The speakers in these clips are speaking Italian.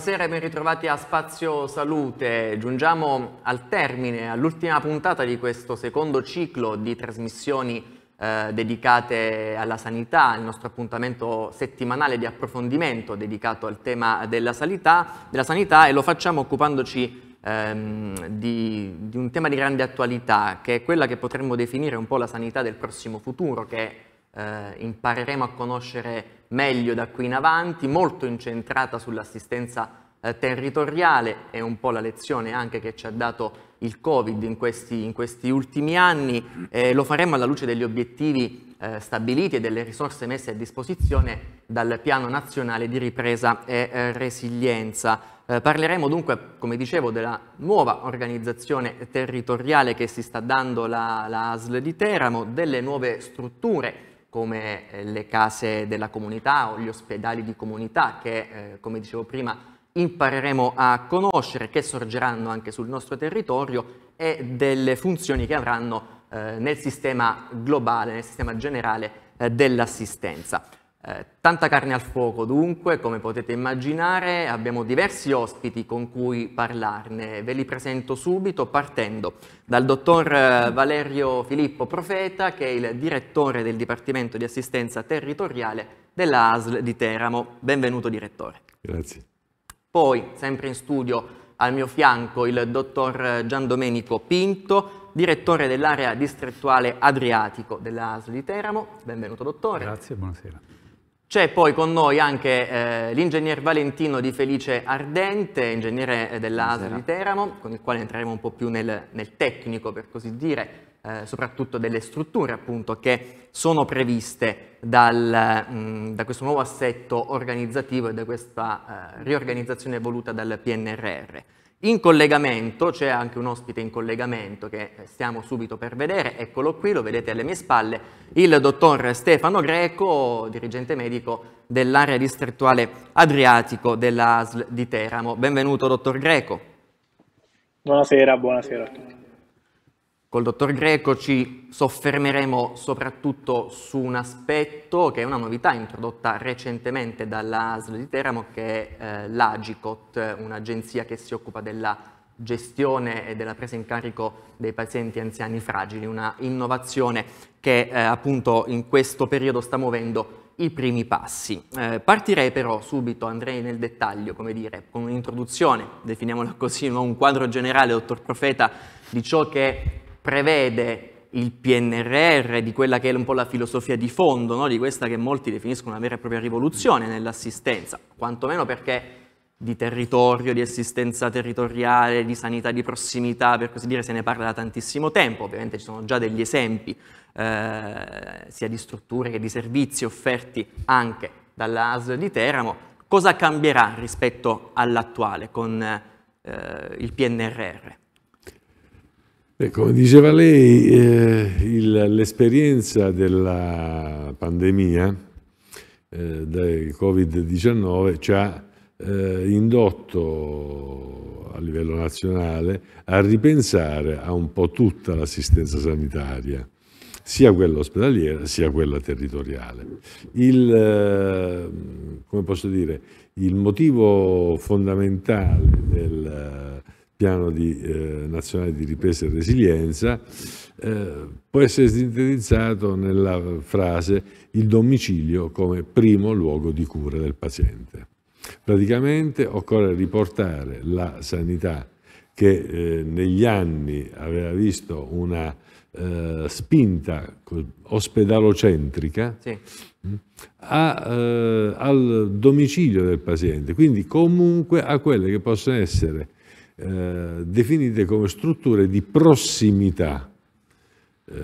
buonasera e ben ritrovati a Spazio Salute. Giungiamo al termine, all'ultima puntata di questo secondo ciclo di trasmissioni eh, dedicate alla sanità, il nostro appuntamento settimanale di approfondimento dedicato al tema della sanità, della sanità e lo facciamo occupandoci ehm, di, di, un tema di grande attualità, che è quella che potremmo definire un po' la sanità del prossimo futuro, che eh, impareremo a conoscere meglio da qui in avanti, molto incentrata sull'assistenza eh, territoriale, è un po' la lezione anche che ci ha dato il Covid in questi, in questi ultimi anni, eh, lo faremo alla luce degli obiettivi eh, stabiliti e delle risorse messe a disposizione dal Piano Nazionale di Ripresa e eh, Resilienza. Eh, parleremo dunque, come dicevo, della nuova organizzazione territoriale che si sta dando la, la ASL di Teramo, delle nuove strutture come eh, le case della comunità o gli ospedali di comunità che, eh, come dicevo prima, impareremo a conoscere, che sorgeranno anche sul nostro territorio e delle funzioni che avranno eh, nel sistema globale, nel sistema generale eh, dell'assistenza. Eh, tanta carne al fuoco dunque, come potete immaginare, abbiamo diversi ospiti con cui parlarne. Ve li presento subito partendo dal dottor eh, Valerio Filippo Profeta, che è il direttore del Dipartimento di Assistenza Territoriale della ASL di Teramo. Benvenuto direttore. Grazie. Poi, sempre in studio, al mio fianco il dottor eh, Gian Domenico Pinto, direttore dell'area distrettuale Adriatico della ASL di Teramo. Benvenuto dottore. Grazie, buonasera. C'è poi con noi anche eh, l'ingegner Valentino Di Felice Ardente, ingegnere eh, dell'ASL di Teramo, con il quale entreremo un po' più nel, nel tecnico, per così dire, eh, soprattutto delle strutture appunto che sono previste dal, mh, mm, da questo nuovo assetto organizzativo e da questa eh, riorganizzazione voluta dal PNRR. In collegamento, c'è anche un ospite in collegamento che eh, stiamo subito per vedere, eccolo qui, lo vedete alle mie spalle, il dottor Stefano Greco, dirigente medico dell'area distrettuale Adriatico della ASL di Teramo. Benvenuto dottor Greco. Buonasera, buonasera a tutti. Col dottor Greco ci soffermeremo soprattutto su un aspetto che è una novità introdotta recentemente dalla SL di Teramo che è eh, l'Agicot, un'agenzia che si occupa della gestione e della presa in carico dei pazienti anziani fragili, una innovazione che eh, appunto in questo periodo sta muovendo i primi passi. Eh, partirei però subito, andrei nel dettaglio, come dire, con un'introduzione, definiamola così, no? un quadro generale, dottor Profeta, di ciò che prevede il PNRR, di quella che è un po' la filosofia di fondo, no? di questa che molti definiscono una vera e propria rivoluzione nell'assistenza, quantomeno perché di territorio, di assistenza territoriale, di sanità di prossimità, per così dire, se ne parla da tantissimo tempo, ovviamente ci sono già degli esempi eh, sia di strutture che di servizi offerti anche dalla dall'ASL di Teramo, cosa cambierà rispetto all'attuale con eh, il PNRR? E come diceva lei, eh, l'esperienza della pandemia eh, del Covid-19 ci ha eh, indotto a livello nazionale a ripensare a un po' tutta l'assistenza sanitaria, sia quella ospedaliera sia quella territoriale. Il, eh, come posso dire, il motivo fondamentale del piano di, eh, nazionale di ripresa e resilienza, eh, può essere sintetizzato nella frase il domicilio come primo luogo di cura del paziente. Praticamente occorre riportare la sanità che eh, negli anni aveva visto una eh, spinta ospedalocentrica sì. Mm, a, eh, al domicilio del paziente, quindi comunque a quelle che possono essere eh, definite come strutture di prossimità, eh,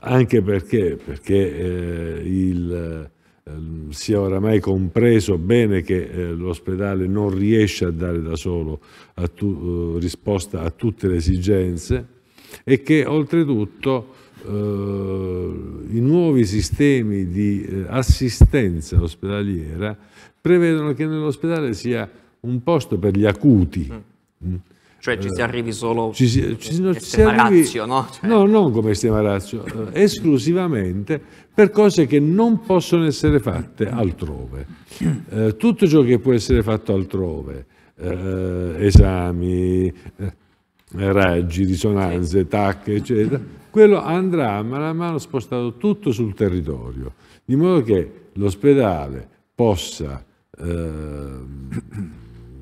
anche perché, perché eh, il, ehm, sia oramai compreso bene che eh, l'ospedale non riesce a dare da solo a tu, risposta a tutte le esigenze e che oltretutto Uh, i nuovi sistemi di uh, assistenza ospedaliera prevedono che nell'ospedale sia un posto per gli acuti. Mm. Cioè ci si arrivi solo ci si, ci, no, ci arrivi, razio, no? Cioè... No, non come sistema razio, esclusivamente per cose che non possono essere fatte altrove. Eh, tutto ciò che può essere fatto altrove, eh, esami, eh, raggi, risonanze, tacche, eccetera, quello andrà a mano spostato tutto sul territorio, di modo che l'ospedale possa... Eh,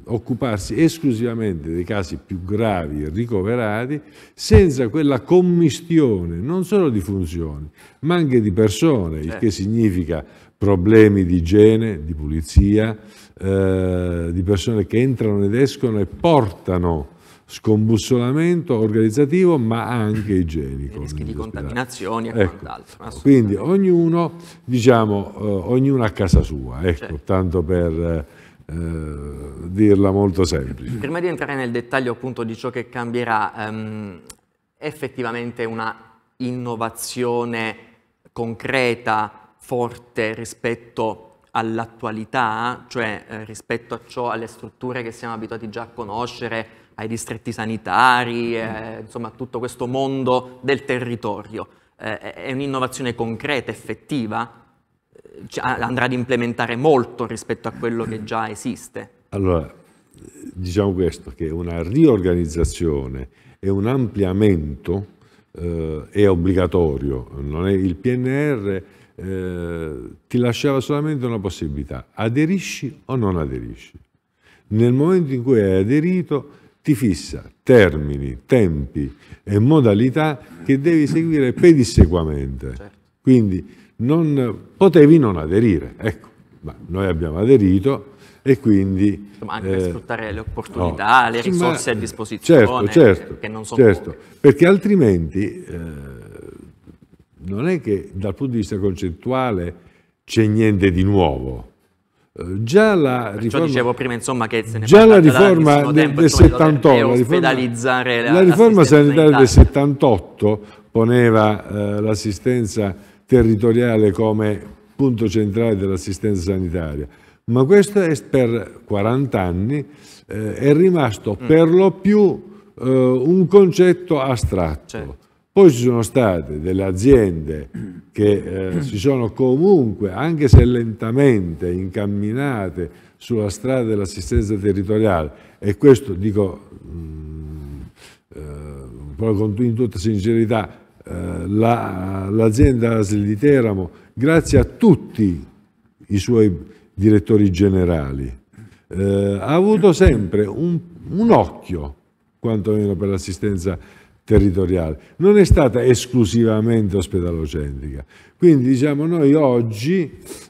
occuparsi esclusivamente dei casi più gravi e ricoverati, senza quella commistione non solo di funzioni, ma anche di persone, il che certo. significa problemi di igiene, di pulizia, eh, di persone che entrano ed escono e portano scombussolamento organizzativo ma anche igienico. Rischi di contaminazioni e ecco. quant'altro. Quindi ognuno, diciamo, eh, ognuno a casa sua, ecco, certo. tanto per... Eh, eh, dirla molto semplice. Prima di entrare nel dettaglio appunto di ciò che cambierà, ehm, effettivamente una innovazione concreta, forte rispetto all'attualità, cioè eh, rispetto a ciò, alle strutture che siamo abituati già a conoscere, ai distretti sanitari, eh, insomma tutto questo mondo del territorio. Eh, è un'innovazione concreta, effettiva? Cioè, andrà ad implementare molto rispetto a quello che già esiste. Allora, diciamo questo, che una riorganizzazione e un ampliamento eh, è obbligatorio, è, il PNR eh, ti lasciava solamente una possibilità, aderisci o non aderisci. Nel momento in cui hai aderito ti fissa termini, tempi e modalità che devi seguire pedissequamente. Certo. Quindi non, potevi non aderire. Ecco, ma noi abbiamo aderito e quindi... Ma anche per eh, sfruttare le opportunità, no, le risorse ma, a disposizione, certo, certo, che non sono certo, poche. Perché altrimenti eh, non è che dal punto di vista concettuale c'è niente di nuovo. Eh, già la Perciò riforma, dicevo prima insomma che se ne già la riforma del, tempo, del 78 la riforma, la, la riforma sanitaria del 78 poneva eh, l'assistenza territoriale come punto centrale dell'assistenza sanitaria, ma questo è per 40 anni eh, è rimasto mm. per lo più eh, un concetto astratto. Certo. Poi ci sono state delle aziende che eh, mm. si sono comunque, anche se lentamente, incamminate sulla strada dell'assistenza territoriale e questo dico mh, mm, eh, in tutta sincerità eh, l'azienda la, ASL di Teramo, grazie a tutti i suoi direttori generali, eh, ha avuto sempre un, un occhio, quantomeno per l'assistenza territoriale, non è stata esclusivamente ospedalocentrica. Quindi diciamo noi oggi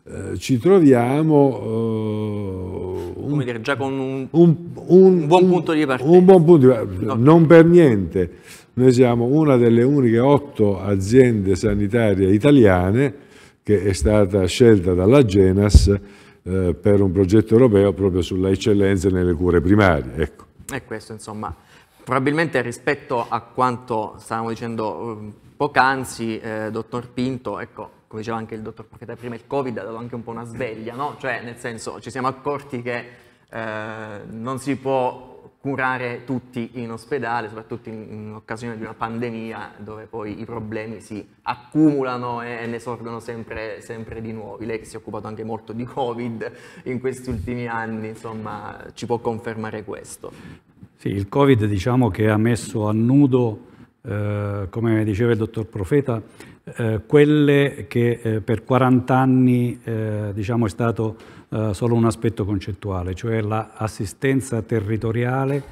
eh, ci troviamo eh, un, dire, già con un, un, un, buon punto di partenza. Un buon punto di partenza, no. non per niente. Noi siamo una delle uniche otto aziende sanitarie italiane che è stata scelta dall'Agenas eh, per un progetto europeo proprio sulla eccellenza nelle cure primarie. Ecco. E questo insomma, probabilmente rispetto a quanto stavamo dicendo eh, poc'anzi, eh, dottor Pinto, ecco, come diceva anche il dottor Profeta prima, il Covid ha dato anche un po' una sveglia, no? Cioè, nel senso, ci siamo accorti che eh, non si può curare tutti in ospedale, soprattutto in, in, occasione di una pandemia dove poi i problemi si accumulano e, e ne sorgono sempre, sempre, di nuovi. Lei che si è occupato anche molto di Covid in questi ultimi anni, insomma, ci può confermare questo. Sì, il Covid diciamo che ha messo a nudo, eh, come diceva il dottor Profeta, eh, quelle che eh, per 40 anni eh, diciamo, è stato eh, solo un aspetto concettuale, cioè l'assistenza territoriale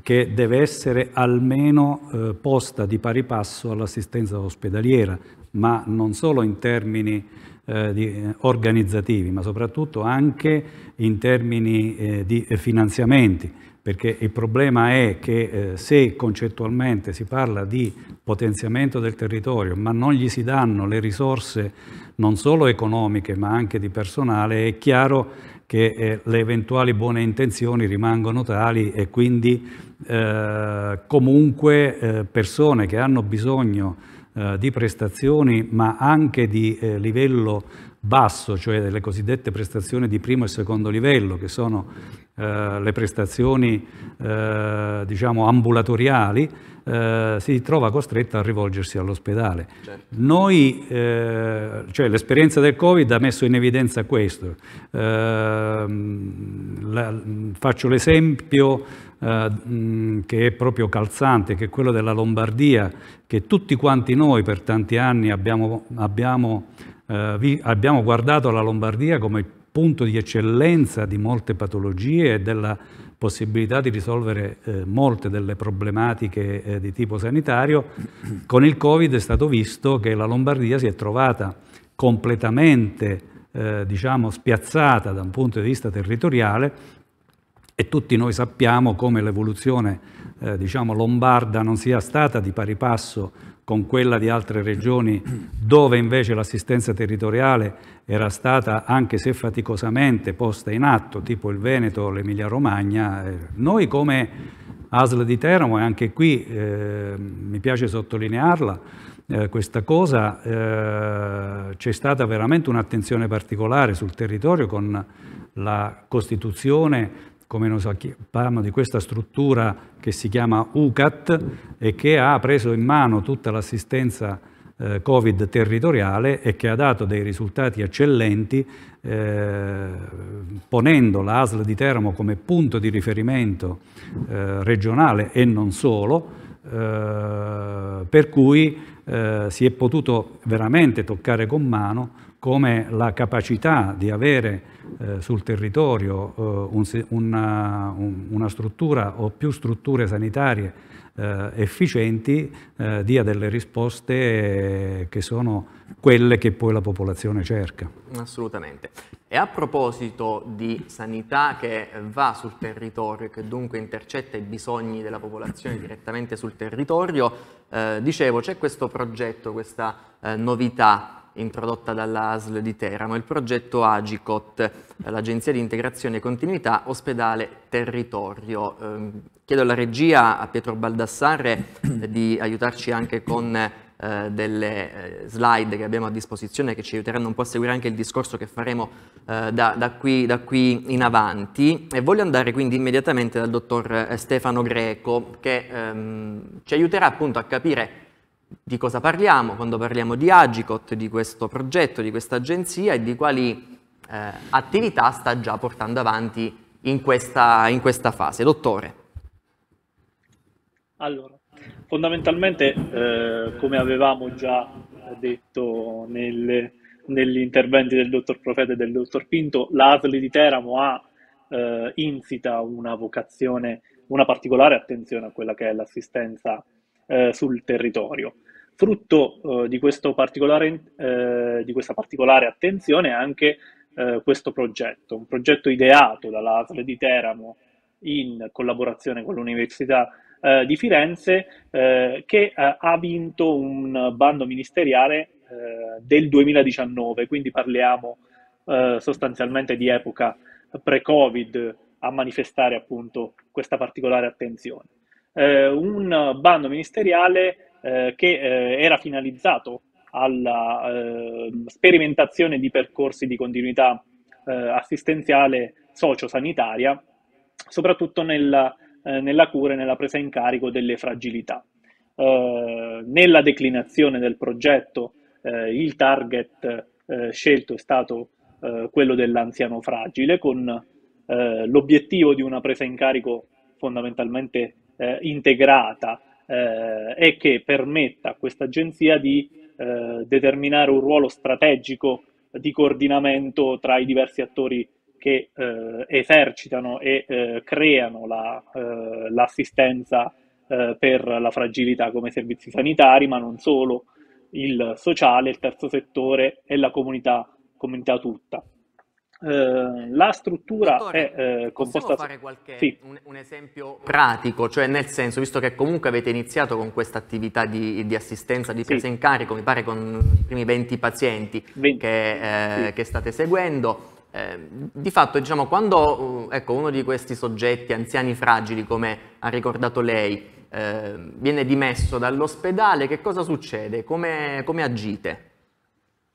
che deve essere almeno eh, posta di pari passo all'assistenza ospedaliera, ma non solo in termini di, organizzativi, ma soprattutto anche in termini di finanziamenti perché il problema è che eh, se concettualmente si parla di potenziamento del territorio, ma non gli si danno le risorse non solo economiche ma anche di personale, è chiaro che eh, le eventuali buone intenzioni rimangono tali e quindi eh, comunque eh, persone che hanno bisogno eh, di prestazioni ma anche di eh, livello basso, cioè delle cosiddette prestazioni di primo e secondo livello, che sono eh, le prestazioni eh, diciamo ambulatoriali, eh, si trova costretta a rivolgersi all'ospedale. Certo. Noi, eh, cioè l'esperienza del Covid ha messo in evidenza questo. Ehm, la, faccio l'esempio eh, che è proprio calzante, che è quello della Lombardia, che tutti quanti noi per tanti anni abbiamo, abbiamo eh, vi, abbiamo guardato la Lombardia come punto di eccellenza di molte patologie e della possibilità di risolvere eh, molte delle problematiche eh, di tipo sanitario. Con il Covid è stato visto che la Lombardia si è trovata completamente eh, diciamo, spiazzata da un punto di vista territoriale e tutti noi sappiamo come l'evoluzione eh, diciamo, lombarda non sia stata di pari passo con quella di altre regioni dove invece l'assistenza territoriale era stata, anche se faticosamente, posta in atto, tipo il Veneto l'Emilia-Romagna. Eh, noi come ASL di Teramo, e anche qui eh, mi piace sottolinearla, eh, questa cosa, eh, c'è stata veramente un'attenzione particolare sul territorio con la costituzione come non so chi, di questa struttura che si chiama UCAT e che ha preso in mano tutta l'assistenza eh, Covid territoriale e che ha dato dei risultati eccellenti eh, ponendo la di Teramo come punto di riferimento eh, regionale e non solo, eh, per cui eh, si è potuto veramente toccare con mano come la capacità di avere eh, sul territorio eh, un, una, eh, un, una, struttura o più strutture sanitarie eh, efficienti eh, dia delle risposte eh, che sono quelle che poi la popolazione cerca. Assolutamente. E a proposito di sanità che va sul territorio, e che dunque intercetta i bisogni della popolazione direttamente sul territorio, dicevo c'è questo progetto, questa novità introdotta dall'ASL di Teramo, il progetto Agicot, l'Agenzia di Integrazione e Continuità Ospedale Territorio. Ehm, chiedo alla regia a Pietro Baldassarre eh, di aiutarci anche con eh, delle eh, slide che abbiamo a disposizione che ci aiuteranno un po' a seguire anche il discorso che faremo da, da, qui, da qui, in avanti e voglio andare quindi immediatamente dal dottor Stefano Greco che ehm, ci aiuterà appunto a capire di cosa parliamo quando parliamo di Agicot, di questo progetto, di questa agenzia e di quali eh, attività sta già portando avanti in questa, in questa fase. Dottore. Allora, fondamentalmente eh, come avevamo già detto nel, negli interventi del dottor Profeta e del dottor Pinto, l'Asli di Teramo ha eh, insita una vocazione, una particolare attenzione a quella che è l'assistenza eh, sul territorio. Frutto eh, di, eh, di, questa particolare attenzione è anche eh, questo progetto, un progetto ideato dalla ASL di Teramo in collaborazione con l'Università eh, di Firenze che ha vinto un bando ministeriale del 2019, quindi parliamo sostanzialmente di epoca pre-Covid a manifestare appunto questa particolare attenzione eh, un bando ministeriale eh, che eh, era finalizzato alla eh, sperimentazione di percorsi di continuità eh, assistenziale socio-sanitaria, soprattutto nella, eh, nella cura e nella presa in carico delle fragilità. nella declinazione del progetto il target scelto è stato quello dell'anziano fragile con l'obiettivo di una presa in carico fondamentalmente eh, integrata eh, e che permetta a questa agenzia di eh, determinare un ruolo strategico di coordinamento tra i diversi attori che eh, esercitano e eh, creano la, l'assistenza per la fragilità come servizi sanitari, ma non solo, il sociale, il terzo settore e la comunità, comunità tutta. Eh, la struttura Dottore, è eh, composta... Possiamo fare qualche, sì. un, un, esempio pratico, cioè nel senso, visto che comunque avete iniziato con questa attività di, di assistenza, di presa sì. in carico, mi pare con i primi 20 pazienti 20. Che, eh, sì. che state seguendo, eh, di fatto, diciamo, quando eh, ecco, uno di questi soggetti anziani fragili, come ha ricordato lei, eh, viene dimesso dall'ospedale, che cosa succede? Come, come agite?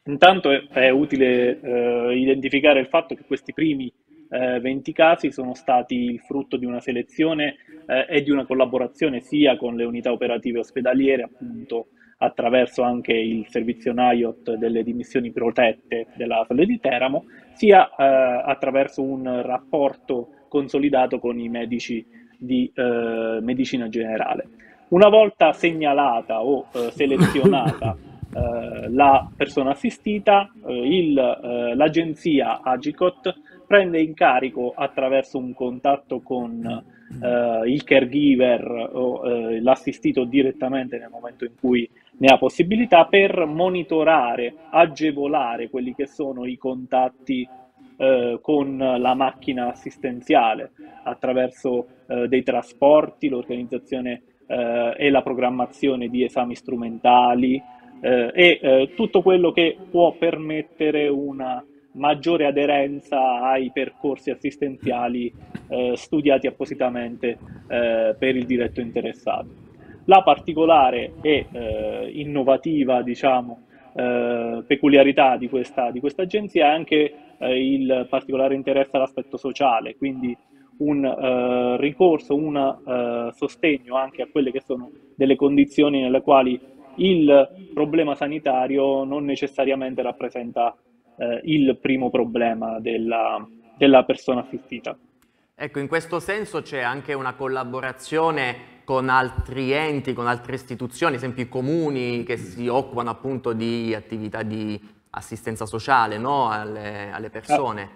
Intanto è, è utile eh, identificare il fatto che questi primi eh, 20 casi sono stati il frutto di una selezione eh, e di una collaborazione sia con le unità operative ospedaliere, appunto attraverso anche il servizio NIOT delle dimissioni protette della ASL di Teramo, sia eh, attraverso un rapporto consolidato con i medici di eh, medicina generale. Una volta segnalata o eh, selezionata Eh, la persona assistita, eh, il, eh, l'agenzia Agicot prende in carico attraverso un contatto con il caregiver o l'assistito direttamente nel momento in cui ne ha possibilità per monitorare, agevolare quelli che sono i contatti eh, con la macchina assistenziale attraverso eh, dei trasporti, l'organizzazione eh, e la programmazione di esami strumentali, eh, e eh, tutto quello che può permettere una maggiore aderenza ai percorsi assistenziali eh, studiati appositamente eh, per il diretto interessato. La particolare e eh, innovativa diciamo, eh, peculiarità di questa, di questa, agenzia è anche il particolare interesse all'aspetto sociale, quindi un uh, ricorso, un uh, sostegno anche a quelle che sono delle condizioni nelle quali il problema sanitario non necessariamente rappresenta eh, il primo problema della, della persona assistita. Ecco, in questo senso c'è anche una collaborazione con altri enti, con altre istituzioni, esempio i comuni che si occupano appunto di attività di assistenza sociale no? alle, alle, persone.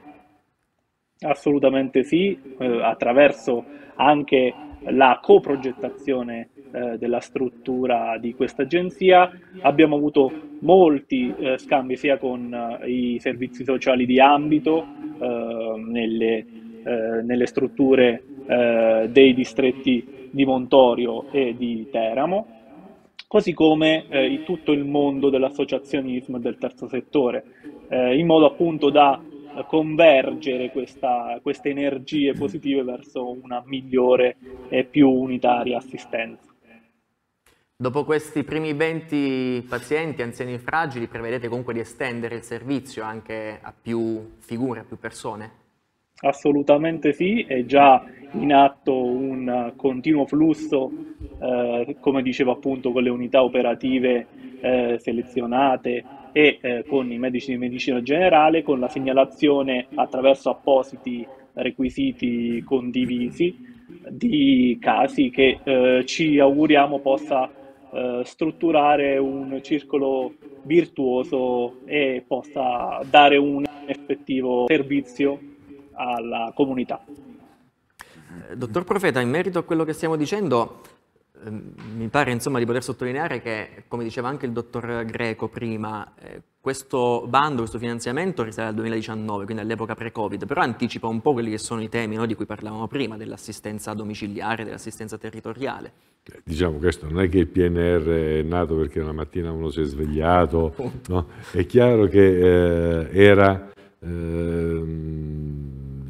Assolutamente sì, eh, attraverso anche la coprogettazione eh, della struttura di questa agenzia. Abbiamo avuto molti eh, scambi sia con eh, i servizi sociali di ambito, eh, nelle, eh, nelle, strutture dei distretti di Montorio e di Teramo, così come eh, tutto il mondo dell'associazionismo e del terzo settore, in modo appunto da convergere questa, queste energie positive verso una migliore e più unitaria assistenza. Dopo questi primi 20 pazienti, anziani fragili, prevedete comunque di estendere il servizio anche a più figure, a più persone? Assolutamente sì, è già in atto un continuo flusso, eh, come dicevo appunto, con le unità operative eh, selezionate e eh, con i medici di medicina generale, con la segnalazione attraverso appositi requisiti condivisi di casi che eh, ci auguriamo possa eh, strutturare un circolo virtuoso e possa dare un effettivo servizio alla comunità. Eh, dottor Profeta, in merito a quello che stiamo dicendo, Ehm, mi pare insomma, di poter sottolineare che, come diceva anche il dottor Greco prima, eh, questo bando, questo finanziamento risale al 2019, quindi all'epoca pre-Covid, però anticipa un po' quelli che sono i temi no, di cui parlavamo prima, dell'assistenza domiciliare, dell'assistenza territoriale. Eh, diciamo questo, non è che il PNR è nato perché una mattina uno si è svegliato, no? è chiaro che eh, era, eh,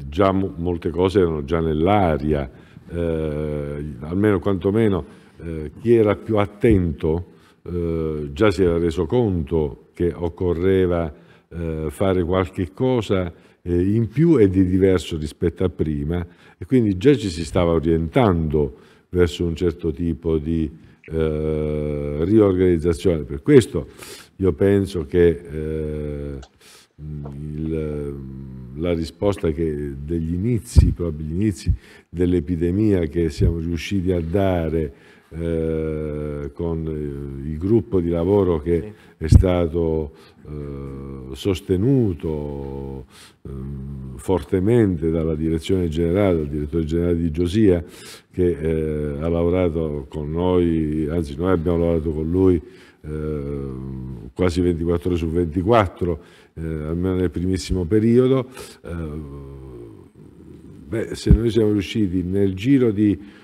già molte cose erano già nell'aria, eh, almeno quantomeno eh, chi era più attento eh, già si era reso conto che occorreva eh, fare qualche cosa eh, in più e di diverso rispetto a prima e quindi già ci si stava orientando verso un certo tipo di eh, riorganizzazione. Per questo io penso che il, la risposta che degli inizi, proprio gli inizi dell'epidemia che siamo riusciti a dare eh, con eh, il gruppo di lavoro che sì. è stato eh, sostenuto eh, fortemente dalla direzione generale, dal direttore generale di Giosia, che eh, ha lavorato con noi, anzi noi abbiamo lavorato con lui ehm, quasi 24 ore su 24, almeno nel primissimo periodo. Beh, se noi siamo riusciti nel giro di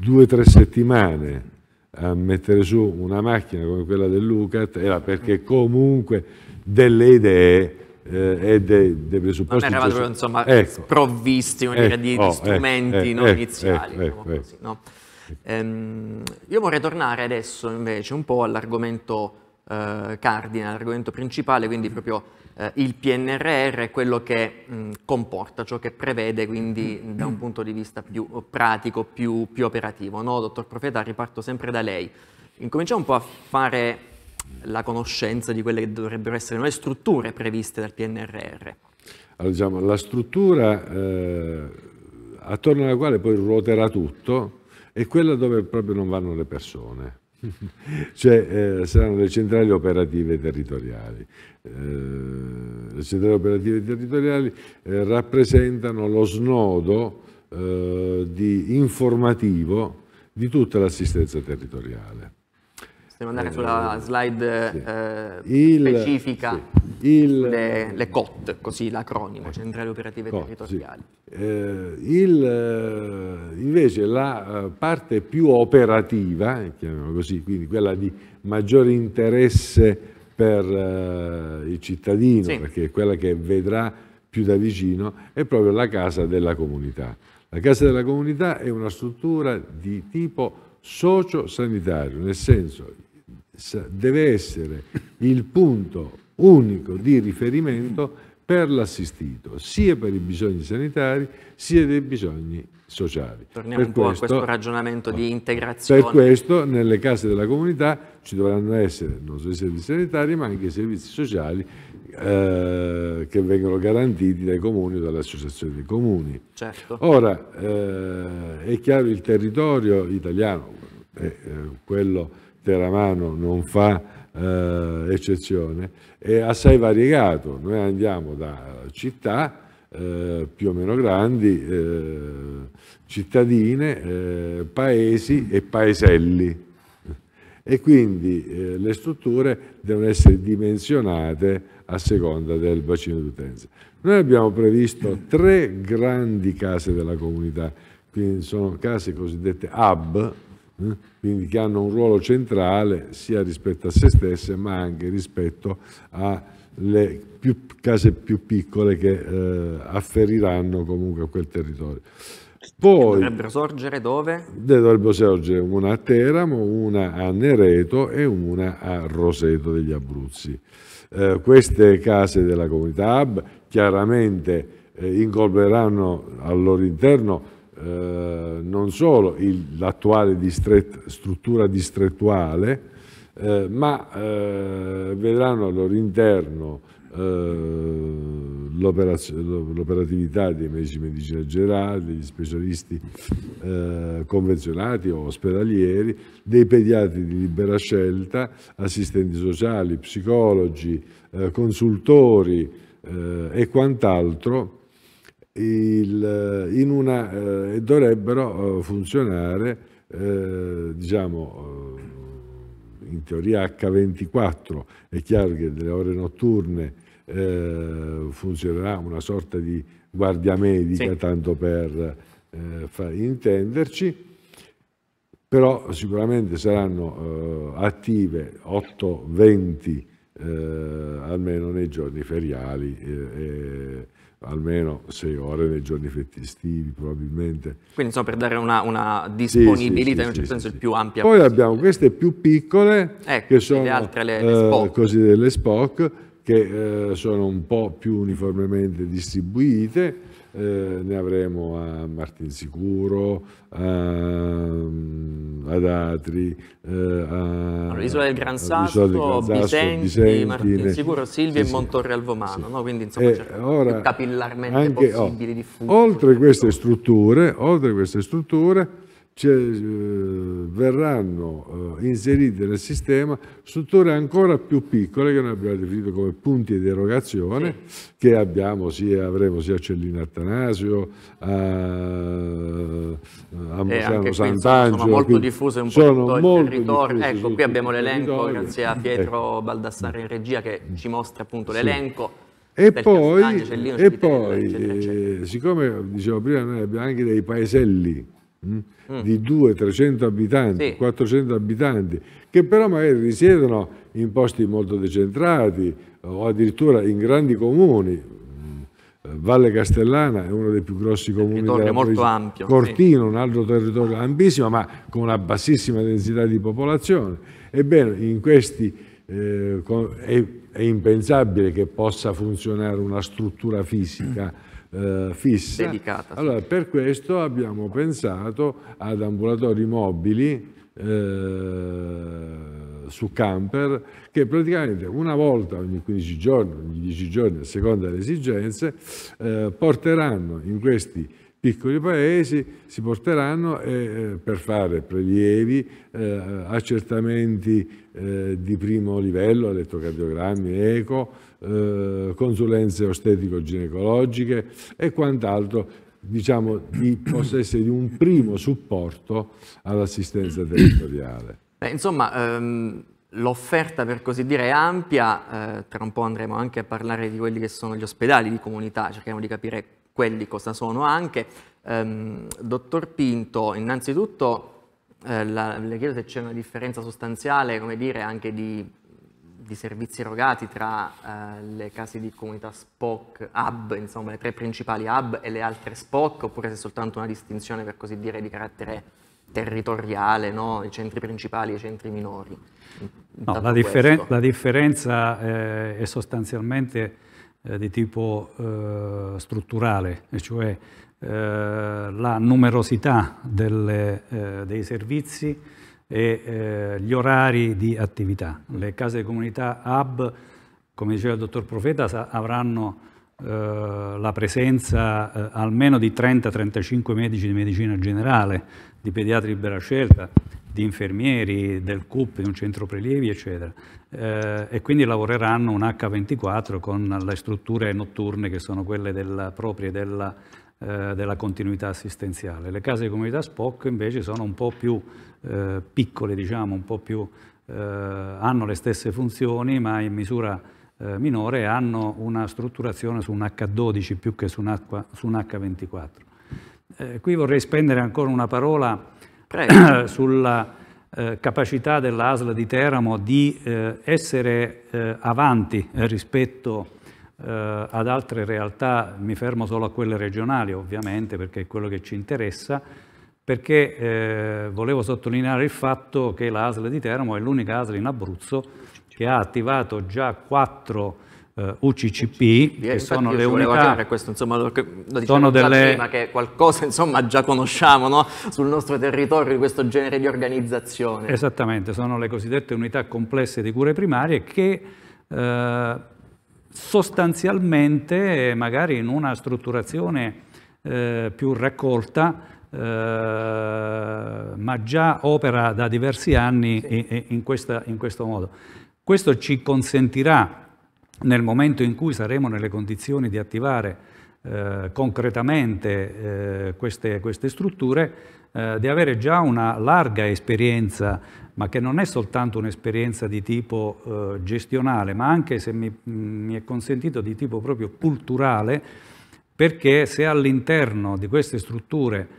due o tre settimane a mettere su una macchina come quella del Lucat era perché comunque delle idee eh, e dei, dei presupposti... Non eravate proprio insomma ecco, sprovvisti ecco, dire, di, eh, oh, ecco, strumenti eh, ecco, non eh, ecco, iniziali, diciamo così, no? ehm, io vorrei tornare adesso invece un po' all'argomento eh, cardine, l'argomento principale, quindi proprio eh, il PNRR è quello che mh, comporta, ciò che prevede quindi mm-hmm. da un punto di vista più pratico, più, più operativo. No, dottor Profeta, riparto sempre da lei. Incominciamo un po' a fare la conoscenza di quelle che dovrebbero essere le strutture previste dal PNRR. Allora, diciamo, la struttura eh, attorno alla quale poi ruoterà tutto è quella dove proprio non vanno le persone. cioè eh, saranno le centrali operative territoriali. Eh, le centrali operative territoriali eh, rappresentano lo snodo eh, di informativo di tutta l'assistenza territoriale. Devo andare eh, sulla slide sì. eh, il, specifica, sì. il, le, le, COT, così l'acronimo, Centrali Operative COT, Territoriali. Sì. Eh, il, eh, invece la eh, parte più operativa, chiamiamola così, quindi quella di maggiore interesse per eh, il cittadino, perché è quella che vedrà più da vicino, è proprio la Casa della Comunità. La Casa della Comunità è una struttura di tipo socio-sanitario, nel senso deve essere il punto unico di riferimento per l'assistito, sia per i bisogni sanitari, sia dei bisogni sociali. Torniamo per un po' a questo ragionamento di integrazione. Per questo nelle case della comunità ci dovranno essere non solo i servizi sanitari, ma anche i servizi sociali eh, che vengono garantiti dai comuni o dalle associazioni dei comuni. Certo. Ora, eh, è chiaro il territorio italiano, eh, eh quello Teramano non fa eh, eccezione, è assai variegato. Noi andiamo da città eh, più o meno grandi, eh, cittadine, eh, paesi e paeselli. E quindi eh, le strutture devono essere dimensionate a seconda del bacino d'utenza. Noi abbiamo previsto tre grandi case della comunità, quindi sono case cosiddette hub, eh? quindi che hanno un ruolo centrale sia rispetto a se stesse ma anche rispetto alle più, case più piccole che eh, afferiranno comunque a quel territorio. Poi, dovrebbero sorgere dove? Dovrebbero sorgere una a Teramo, una a Nereto e una a Roseto degli Abruzzi. Eh, queste case della comunità hub chiaramente eh, incolperanno al loro interno eh, non solo l'attuale distret, struttura distrettuale, eh, ma eh, vedranno all'interno eh, l'operatività dei medici di medicina generale, degli specialisti eh, convenzionati o ospedalieri, dei pediatri di libera scelta, assistenti sociali, psicologi, eh, consultori eh, e quant'altro il, in una, eh, dovrebbero eh, funzionare eh, diciamo eh, in teoria H24 è chiaro che nelle ore notturne eh, funzionerà una sorta di guardia medica sì. tanto per eh, far intenderci però sicuramente saranno attive 8-20 almeno nei giorni feriali almeno sei ore nei giorni festivi probabilmente. Quindi insomma per dare una, una disponibilità sì, sì, in un certo sì, senso il più ampia. Poi possibile. abbiamo queste più piccole ecco, che sono le altre le, le SPOC. Eh, così delle SPOC che eh, sono un po' più uniformemente distribuite eh, ne avremo a Martinsicuro, mm, ad Atri, eh, a, all'isola del Gran Sasso, del Gran Sasso Vicenti, Vicenti Martinsicuro, eh, Silvia sì, e Montorreal Vomano, sì. no? quindi insomma eh, cioè, ora, capillarmente anche, possibile oh, diffuso. Oltre queste strutture, oltre queste strutture cioè, verranno eh, inserite nel sistema strutture ancora più piccole che noi abbiamo definito come punti di erogazione sì. che abbiamo, sì, avremo sia a Cellina Attanasio, a, a Mosano Sant'Angelo. Sono molto diffuse un po' sono molto territorio. Ecco, qui abbiamo l'elenco grazie a Pietro ecco. Baldassare in regia che ci mostra appunto sì. l'elenco. E poi, e poi eccetera, eccetera. Eh, siccome dicevo prima, noi abbiamo anche dei paeselli Mm, mm. di 200-300 abitanti, sì. 400 abitanti, che però magari risiedono in posti molto decentrati o addirittura in grandi comuni. Mm, Valle Castellana è uno dei più grossi comuni della molto ampio, Cortino, sì. un altro territorio ampissimo, ma con una bassissima densità di popolazione. Ebbene, in questi eh, è, è, impensabile che possa funzionare una struttura fisica eh, fissa. Dedicata. Sì. Allora, per questo abbiamo pensato ad ambulatori mobili eh, su camper che praticamente una volta ogni 15 giorni, ogni 10 giorni a seconda delle esigenze, eh, porteranno in questi piccoli paesi si porteranno eh, per fare prelievi, eh, accertamenti eh, di primo livello, elettrocardiogrammi, eco, eh, consulenze ostetico-ginecologiche e quant'altro, diciamo, di, possa essere un primo supporto all'assistenza territoriale. Beh, insomma, ehm, l'offerta per così dire è ampia, eh, tra un po' andremo anche a parlare di quelli che sono gli ospedali di comunità, cerchiamo di capire quelli cosa sono anche. Ehm, dottor Pinto, innanzitutto eh, la, le chiedo se c'è una differenza sostanziale, come dire, anche di di servizi erogati tra eh, le case di comunità SPOC, hub, insomma le tre principali hub e le altre SPOC, oppure se è soltanto una distinzione per così dire di carattere territoriale, no? i centri principali e i centri minori. No, la, differen- la, differenza eh, è sostanzialmente eh, di tipo eh, strutturale, cioè eh, la numerosità delle, eh, dei servizi e eh, gli orari di attività. Le case di comunità hub, come diceva il dottor Profeta, avranno eh, la presenza eh, almeno di 30-35 medici di medicina generale, di pediatri di libera scelta, di infermieri, del CUP, di un centro prelievi, eccetera. Eh, e quindi lavoreranno un H24 con le strutture notturne che sono quelle della, proprie della, eh, della continuità assistenziale. Le case di comunità SPOC invece sono un po' più eh, piccole, diciamo, un po' più, eh, hanno le stesse funzioni ma in misura eh, minore hanno una strutturazione su un H12 più che su un, H, su un H24. Eh, qui vorrei spendere ancora una parola sulla eh, capacità dell'ASL di Teramo di essere avanti rispetto ad altre realtà, mi fermo solo a quelle regionali ovviamente perché è quello che ci interessa, perché eh, volevo sottolineare il fatto che la ASL di Teramo è l'unica ASL in Abruzzo che ha attivato già quattro eh, UCCP, eh, che sono le unità... Questo, insomma, lo, lo sono delle... prima, che è qualcosa insomma, già conosciamo no? sul nostro territorio di questo genere di organizzazione. Esattamente, sono le cosiddette unità complesse di cure primarie che eh, sostanzialmente, magari in una strutturazione eh, più raccolta, eh, ma già opera da diversi anni in, in, questa, in questo modo. Questo ci consentirà, nel momento in cui saremo nelle condizioni di attivare eh, concretamente eh, queste, queste, strutture, eh, di avere già una larga esperienza, ma che non è soltanto un'esperienza di tipo eh, gestionale, ma anche, se mi, mi è consentito, di tipo proprio culturale, perché se all'interno di queste strutture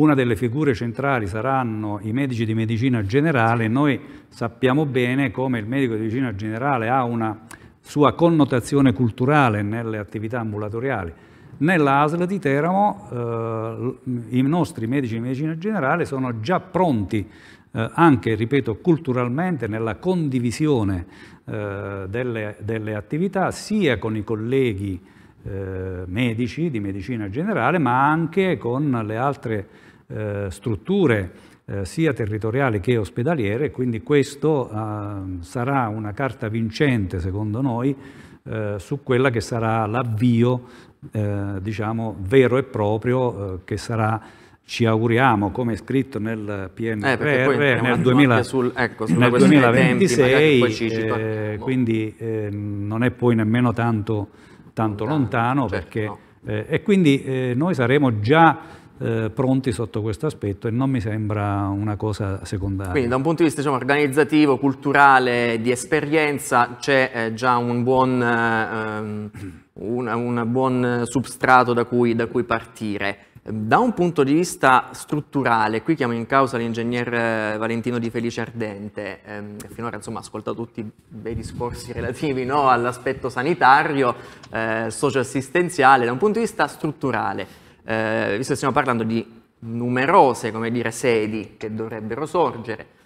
una delle figure centrali saranno i medici di medicina generale. Noi sappiamo bene come il medico di medicina generale ha una sua connotazione culturale nelle attività ambulatoriali. Nella ASL di Teramo eh, i nostri medici di medicina generale sono già pronti eh, anche, ripeto, culturalmente nella condivisione eh, delle, delle, attività sia con i colleghi eh, medici di medicina generale ma anche con le altre eh, strutture eh, sia territoriali che ospedaliere, quindi questo eh, sarà una carta vincente secondo noi eh, su quella che sarà l'avvio diciamo, vero e proprio che sarà ci auguriamo, come è scritto nel PNRR, eh, nel, 2000, sul, ecco, nel 2026, tempi, eh, quindi eh, non è poi nemmeno tanto, tanto lontano, lontano certo, perché, no. e quindi noi saremo già eh, pronti sotto questo aspetto e non mi sembra una cosa secondaria. Quindi da un punto di vista diciamo, organizzativo, culturale, di esperienza c'è eh, già un buon, eh, ehm, una, una buon substrato da cui, da cui, partire. Da un punto di vista strutturale, qui chiamo in causa l'ingegner eh, Valentino Di Felice Ardente, ehm, finora insomma ascoltato tutti i bei discorsi relativi no, all'aspetto sanitario, eh, socioassistenziale, da un punto di vista strutturale, eh, visto che stiamo parlando di numerose dire, sedi che dovrebbero sorgere,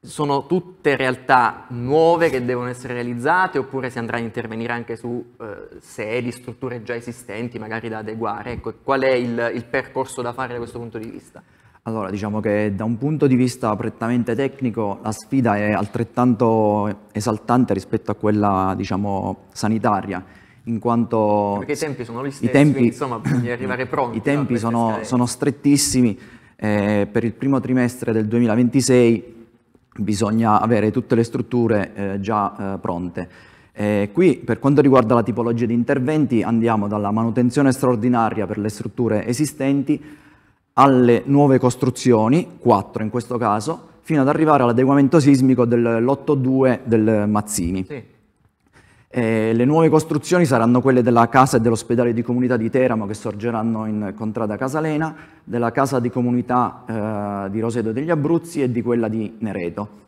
sono tutte realtà nuove che devono essere realizzate oppure si andrà a intervenire anche su eh, sedi, strutture già esistenti magari da adeguare? Ecco, qual è il, il percorso da fare da questo punto di vista? Allora, diciamo che da un punto di vista prettamente tecnico la sfida è altrettanto esaltante rispetto a quella, diciamo, sanitaria in quanto... Perché i tempi sono gli stessi, tempi, quindi, insomma bisogna arrivare pronti. I tempi sono, sono, strettissimi, eh, per il primo trimestre del 2026 bisogna avere tutte le strutture eh, già eh, pronte. Eh, qui per quanto riguarda la tipologia di interventi andiamo dalla manutenzione straordinaria per le strutture esistenti alle nuove costruzioni, 4 in questo caso, fino ad arrivare all'adeguamento sismico dell'8.2 del Mazzini. Sì. E eh, le nuove costruzioni saranno quelle della casa e dell'ospedale di comunità di Teramo che sorgeranno in Contrada Casalena, della casa di comunità eh, di Roseto degli Abruzzi e di quella di Nereto.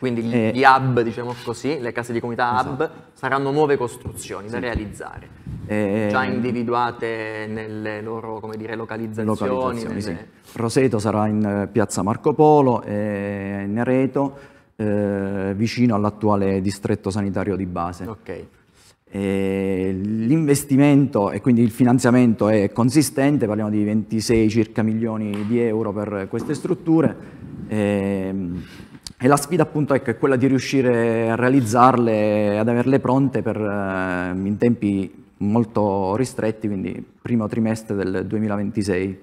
Quindi gli, eh, gli hub, diciamo così, le case di comunità esatto. hub, saranno nuove costruzioni sì. da realizzare, eh, già individuate nelle loro dire, localizzazioni. localizzazioni nelle... sì. Roseto sarà in eh, piazza Marco Polo, eh, Nereto eh, vicino all'attuale distretto sanitario di base. Okay. L'investimento e quindi il finanziamento è consistente, parliamo di 26 circa milioni di euro per queste strutture e, ehm, e la sfida appunto ecco, è quella di riuscire a realizzarle, ad averle pronte per, eh, in tempi molto ristretti, quindi primo trimestre del 2026.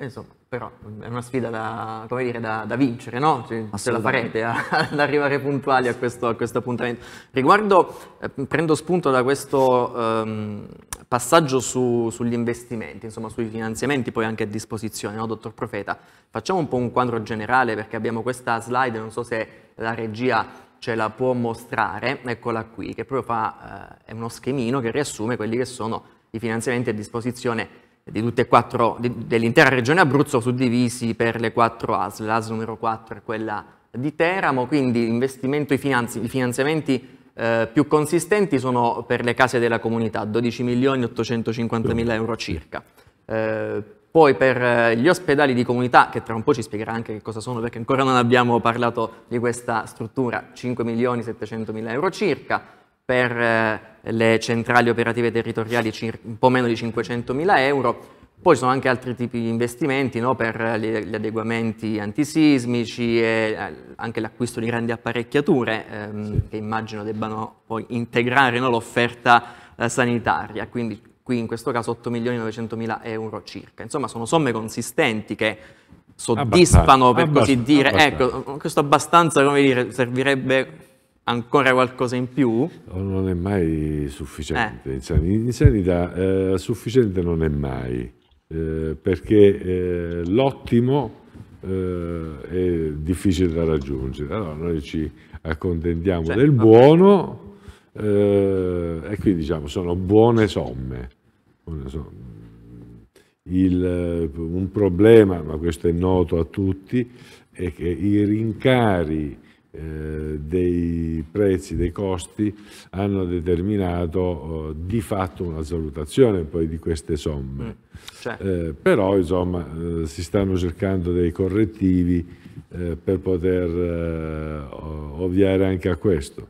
Insomma, però mm, è una sfida da, dire, da, da vincere, no? Cioè, se la farete a, ad arrivare puntuali a questo, a questo appuntamento. Riguardo, eh, prendo spunto da questo ehm, passaggio su, sugli investimenti, insomma sui finanziamenti poi anche a disposizione, no, dottor Profeta? Facciamo un po' un quadro generale perché abbiamo questa slide, non so se la regia ce la può mostrare, eccola qui, che proprio fa, eh, è uno schemino che riassume quelli che sono i finanziamenti a disposizione dell'intera regione Abruzzo suddivisi per le quattro ASL, l'ASL numero 4 è quella di Teramo, quindi finanzi, i finanziamenti eh, più consistenti sono per le case della comunità, 12 milioni 850 mila euro circa. Eh, poi per eh, gli ospedali di comunità, che tra un po' ci spiegherà anche che cosa sono, perché ancora non abbiamo parlato di questa struttura, 5 milioni 700 mila euro circa per eh, le centrali operative territoriali un po' meno di 500.000 euro, poi ci sono anche altri tipi di investimenti no? per gli adeguamenti antisismici e eh, anche l'acquisto di grandi apparecchiature ehm, sì. che immagino debbano poi integrare no, l'offerta eh, sanitaria, quindi qui in questo caso 8.900.000 euro circa. Insomma sono somme consistenti che soddisfano abbastanza, per così dire, abbastanza. ecco questo abbastanza come dire servirebbe ancora qualcosa in più? Oh, non è mai sufficiente, eh. in sanità eh, sufficiente non è mai, eh, perché eh, l'ottimo eh, è difficile da raggiungere, allora noi ci accontentiamo cioè, del buono eh, e qui diciamo sono buone somme. Buone somme. Il, un problema, ma questo è noto a tutti, è che i rincari eh, dei prezzi, dei costi, hanno determinato eh, di fatto una salutazione poi di queste somme. Mm, cioè. Eh, però insomma eh, si stanno cercando dei correttivi per poter ovviare anche a questo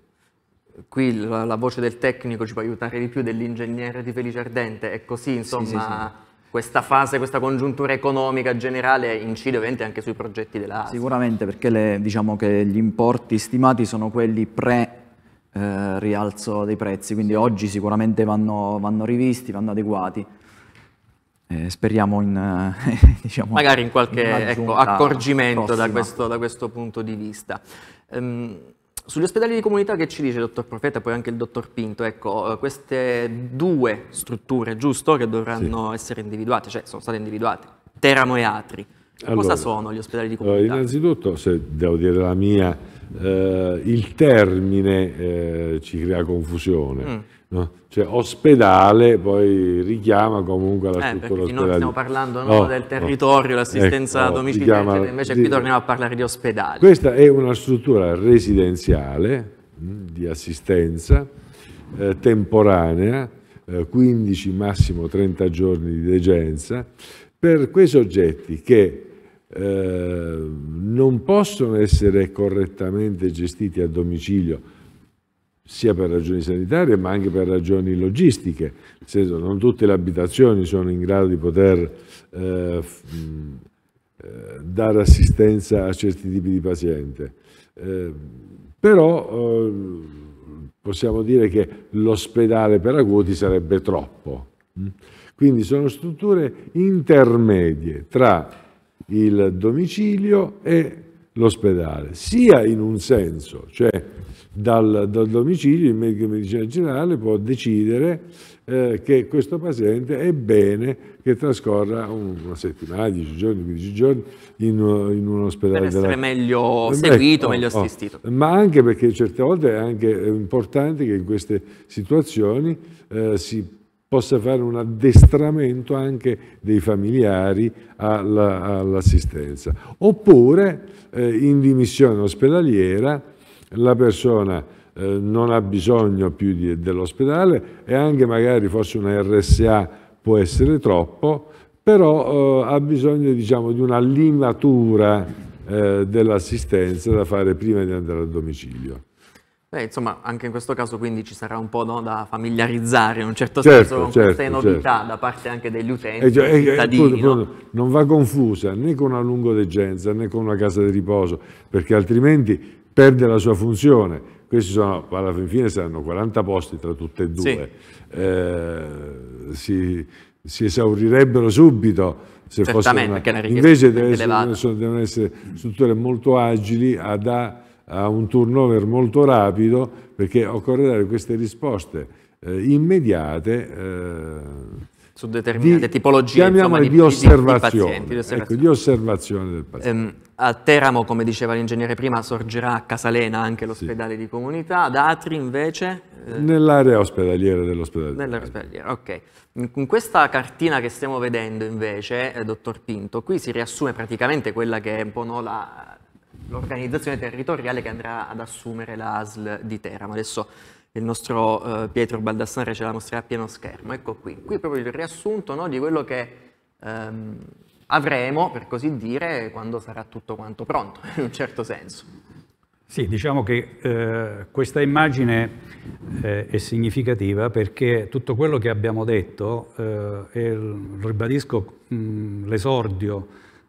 qui la, la, voce del tecnico ci può aiutare di più dell'ingegnere di Felice Ardente, è così insomma sì, sì, sì questa fase, questa congiuntura economica generale incide ovviamente anche sui progetti dell'ASI. Sicuramente perché le, diciamo gli importi stimati sono quelli pre eh, rialzo dei prezzi, quindi oggi sicuramente vanno, vanno rivisti, vanno adeguati. Eh, speriamo in, eh, diciamo, magari in qualche in ecco, accorgimento da questo, da questo, punto di vista. Um, sugli ospedali di comunità che ci dice il dottor Profeta e poi anche il dottor Pinto? Ecco, eh, queste due strutture, giusto, che dovranno sì. essere individuate, cioè sono state individuate, Teramo e Atri. Allora, Cosa sono gli ospedali di eh, comunità? innanzitutto, se devo dire la mia, eh, il termine eh, ci crea confusione. Mm No? Cioè ospedale poi richiama comunque alla eh, struttura ospedaliera. Noi stiamo parlando no, no, del territorio, ecco, no, l'assistenza ecco, domiciliare, invece di, qui torniamo a parlare di ospedale. Questa è una struttura residenziale mm, di assistenza eh, temporanea, eh, 15 massimo 30 giorni di degenza, per quei soggetti che eh, non possono essere correttamente gestiti a domicilio, sia per ragioni sanitarie ma anche per ragioni logistiche, nel senso non tutte le abitazioni sono in grado di poter eh, eh dare assistenza a certi tipi di paziente. Eh, però eh, possiamo dire che l'ospedale per acuti sarebbe troppo. Quindi sono strutture intermedie tra il domicilio e l'ospedale, sia in un senso, cioè dal, dal domicilio il medico di medicina generale può decidere eh, che questo paziente è bene che trascorra una settimana, 10 giorni, 15 giorni in, in un ospedale. Per essere della... meglio eh, seguito, Beh, meglio assistito. Oh. Ma anche perché certe volte è anche importante che in queste situazioni eh, si possa fare un addestramento anche dei familiari all'assistenza. Oppure eh, in dimissione ospedaliera la persona eh, non ha bisogno più dell'ospedale e anche magari forse una RSA può essere troppo, però eh, ha bisogno diciamo, di una limatura eh, dell'assistenza da fare prima di andare a domicilio. Beh, insomma, anche in questo caso quindi ci sarà un po' no, da familiarizzare in un certo certo, senso con certo, queste certo. novità certo. da parte anche degli utenti, eh, cioè, dei eh, eh, cittadini. Pur, no? Non va confusa né con una lungodeggenza né con una casa di riposo, perché altrimenti perde la sua funzione. Questi sono, alla fine saranno 40 posti tra tutte e due. Sì. Eh, si, si esaurirebbero subito. Se Certamente, una... perché ne Invece devono essere strutture molto agili ad... A, a un turnover molto rapido perché occorre dare queste risposte eh, immediate. Eh, su determinate di, tipologie insomma, di, di, osservazione, di, pazienti, di, Ecco, di osservazione del paziente. Eh, a Teramo, come diceva l'ingegnere prima, sorgerà a Casalena anche l'ospedale sì. di comunità, ad Atri invece... Eh, Nell'area ospedaliera dell'ospedale. Nell'area ok. In questa cartina che stiamo vedendo invece, eh, dottor Pinto, qui si riassume praticamente quella che è un po' no, la, l'organizzazione territoriale che andrà ad assumere la ASL di Teramo. Adesso il nostro eh, Pietro Baldassare ce la mostrerà a pieno schermo. Ecco qui, qui proprio il riassunto no, di quello che ehm, avremo, per così dire, quando sarà tutto quanto pronto, in un certo senso. Sì, diciamo che eh, questa immagine eh, è significativa perché tutto quello che abbiamo detto, eh, è, ribadisco mm, l'esordio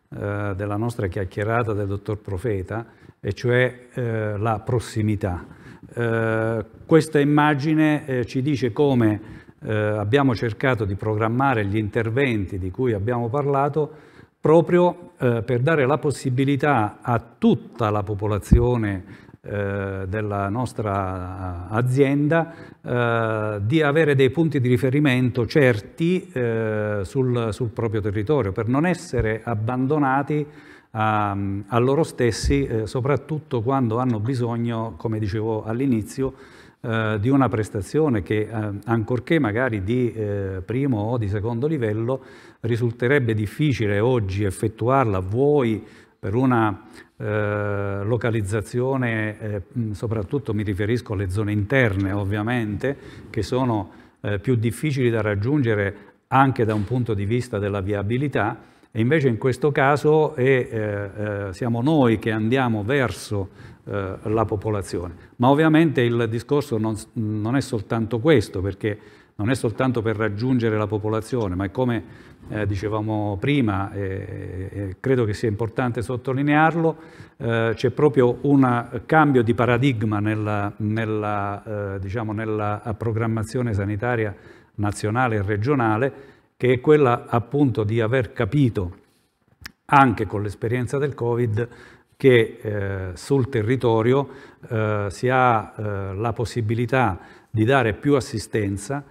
eh, della nostra chiacchierata del dottor Profeta, e cioè eh, la prossimità. Eh, questa immagine eh, ci dice come eh, abbiamo cercato di programmare gli interventi di cui abbiamo parlato proprio per dare la possibilità a tutta la popolazione eh, della nostra azienda eh, di avere dei punti di riferimento certi eh, sul, sul, proprio territorio per non essere abbandonati a, ehm, a loro stessi eh, soprattutto quando hanno bisogno, come dicevo all'inizio, eh, di una prestazione che ancorché magari di primo o di secondo livello risulterebbe difficile oggi effettuarla, vuoi per una eh, localizzazione, eh, soprattutto mi riferisco alle zone interne ovviamente, che sono eh, più difficili da raggiungere anche da un punto di vista della viabilità e invece in questo caso è, eh, eh, siamo noi che andiamo verso eh, la popolazione. Ma ovviamente il discorso non, non è soltanto questo, perché non è soltanto per raggiungere la popolazione, ma è come eh, dicevamo prima, e, e credo che sia importante sottolinearlo, eh, c'è proprio un cambio di paradigma nella, nella, eh, diciamo nella, programmazione sanitaria nazionale e regionale, che è quella appunto di aver capito, anche con l'esperienza del Covid, che eh, sul territorio eh, si ha eh, la possibilità di dare più assistenza,